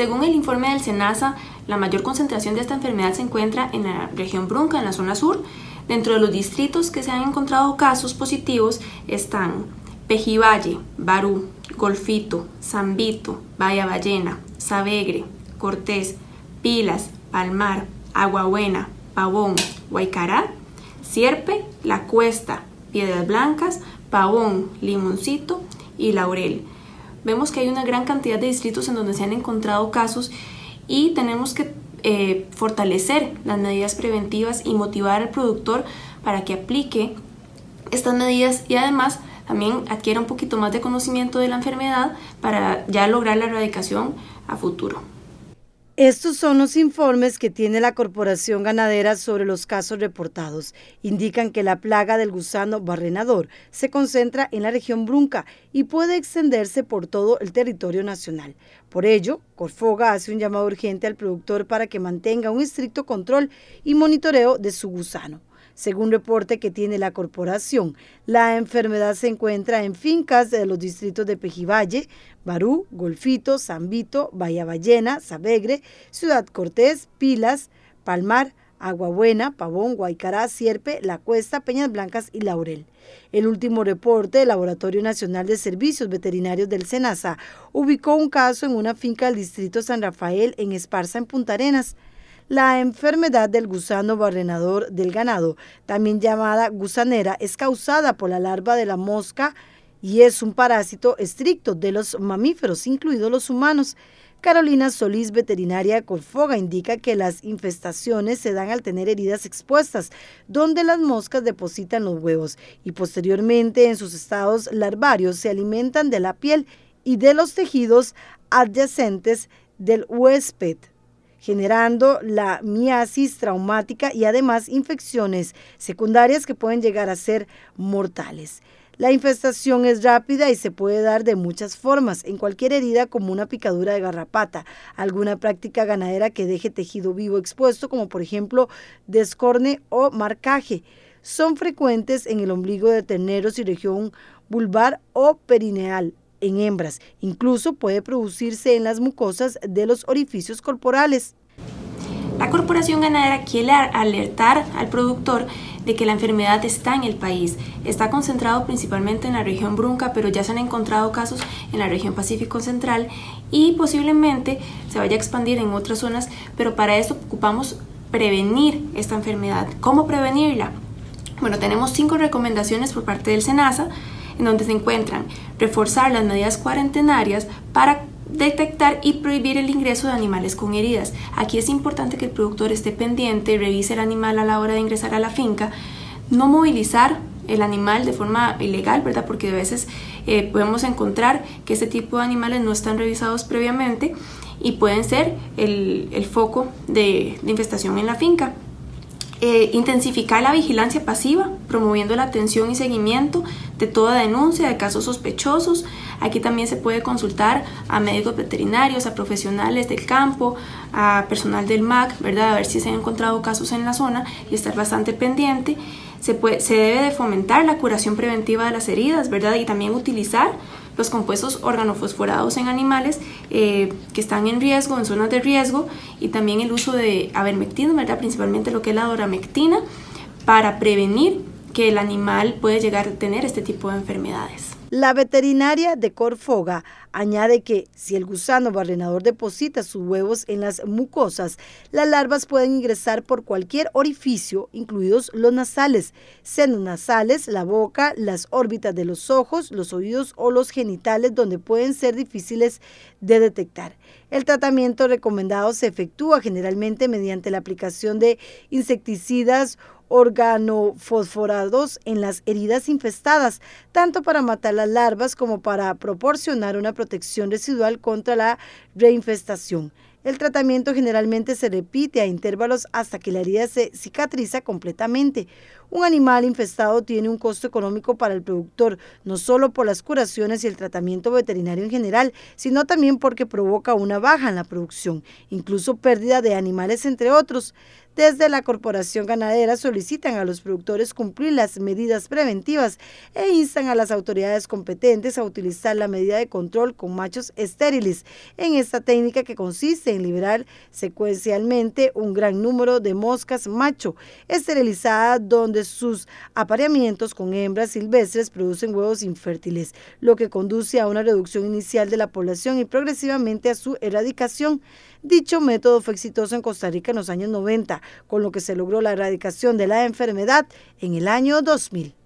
Según el informe del SENASA, la mayor concentración de esta enfermedad se encuentra en la región Brunca, en la zona sur. Dentro de los distritos que se han encontrado casos positivos están Pejivalle, Barú, Golfito, Zambito, Bahía Ballena, Sabegre, Cortés, Pilas, Palmar, Aguabuena, Pavón, Guaycará, Sierpe, La Cuesta, Piedras Blancas, Pavón, Limoncito y Laurel. Vemos que hay una gran cantidad de distritos en donde se han encontrado casos y tenemos que eh, fortalecer las medidas preventivas y motivar al productor para que aplique estas medidas y además también adquiera un poquito más de conocimiento de la enfermedad para ya lograr la erradicación a futuro. Estos son los informes que tiene la Corporación Ganadera sobre los casos reportados. Indican que la plaga del gusano barrenador se concentra en la región Brunca y puede extenderse por todo el territorio nacional. Por ello, Corfoga hace un llamado urgente al productor para que mantenga un estricto control y monitoreo de su gusano. Según reporte que tiene la corporación, la enfermedad se encuentra en fincas de los distritos de Pejivalle, Barú, Golfito, Zambito, Bahía Ballena, Sabegre, Ciudad Cortés, Pilas, Palmar, Aguabuena, Pavón, Guaycará, Sierpe, La Cuesta, Peñas Blancas y Laurel. El último reporte del Laboratorio Nacional de Servicios Veterinarios del SENASA ubicó un caso en una finca del distrito San Rafael en Esparza, en Punta Arenas. La enfermedad del gusano barrenador del ganado, también llamada gusanera, es causada por la larva de la mosca y es un parásito estricto de los mamíferos, incluidos los humanos. Carolina Solís, veterinaria Corfoga, indica que las infestaciones se dan al tener heridas expuestas, donde las moscas depositan los huevos y posteriormente en sus estados larvarios se alimentan de la piel y de los tejidos adyacentes del huésped generando la miasis traumática y además infecciones secundarias que pueden llegar a ser mortales. La infestación es rápida y se puede dar de muchas formas, en cualquier herida como una picadura de garrapata, alguna práctica ganadera que deje tejido vivo expuesto, como por ejemplo descorne o marcaje. Son frecuentes en el ombligo de terneros y región vulvar o perineal, en hembras. Incluso puede producirse en las mucosas de los orificios corporales. La Corporación Ganadera quiere alertar al productor de que la enfermedad está en el país. Está concentrado principalmente en la región Brunca, pero ya se han encontrado casos en la región Pacífico Central y posiblemente se vaya a expandir en otras zonas, pero para eso ocupamos prevenir esta enfermedad. ¿Cómo prevenirla? Bueno, tenemos cinco recomendaciones por parte del SENASA en donde se encuentran reforzar las medidas cuarentenarias para detectar y prohibir el ingreso de animales con heridas. Aquí es importante que el productor esté pendiente, revise el animal a la hora de ingresar a la finca, no movilizar el animal de forma ilegal, ¿verdad? Porque a veces eh, podemos encontrar que este tipo de animales no están revisados previamente y pueden ser el, foco de, infestación en la finca. Eh, intensificar la vigilancia pasiva promoviendo la atención y seguimiento de toda denuncia de casos sospechosos. Aquí también se puede consultar a médicos veterinarios, a profesionales del campo, a personal del MAC, ¿verdad? A ver si se han encontrado casos en la zona y estar bastante pendiente. Se, puede, se debe de fomentar la curación preventiva de las heridas, ¿verdad? Y también utilizar los compuestos organofosforados en animales eh, que están en riesgo, en zonas de riesgo, y también el uso de avermectina, ¿verdad? principalmente lo que es la doramectina, para prevenir que el animal puede llegar a tener este tipo de enfermedades. La veterinaria de Corfoga añade que si el gusano barrenador deposita sus huevos en las mucosas, las larvas pueden ingresar por cualquier orificio, incluidos los nasales, senos nasales, la boca, las órbitas de los ojos, los oídos o los genitales, donde pueden ser difíciles de detectar. El tratamiento recomendado se efectúa generalmente mediante la aplicación de insecticidas organofosforados en las heridas infestadas, tanto para matar las larvas como para proporcionar una protección residual contra la reinfestación. El tratamiento generalmente se repite a intervalos hasta que la herida se cicatriza completamente. Un animal infestado tiene un costo económico para el productor, no solo por las curaciones y el tratamiento veterinario en general, sino también porque provoca una baja en la producción, incluso pérdida de animales, entre otros. Desde la Corporación Ganadera solicitan a los productores cumplir las medidas preventivas e instan a las autoridades competentes a utilizar la medida de control con machos estériles en esta técnica que consiste en liberar secuencialmente un gran número de moscas macho esterilizadas donde sus apareamientos con hembras silvestres producen huevos infértiles, lo que conduce a una reducción inicial de la población y progresivamente a su erradicación. Dicho método fue exitoso en Costa Rica en los años 90, con lo que se logró la erradicación de la enfermedad en el año 2000.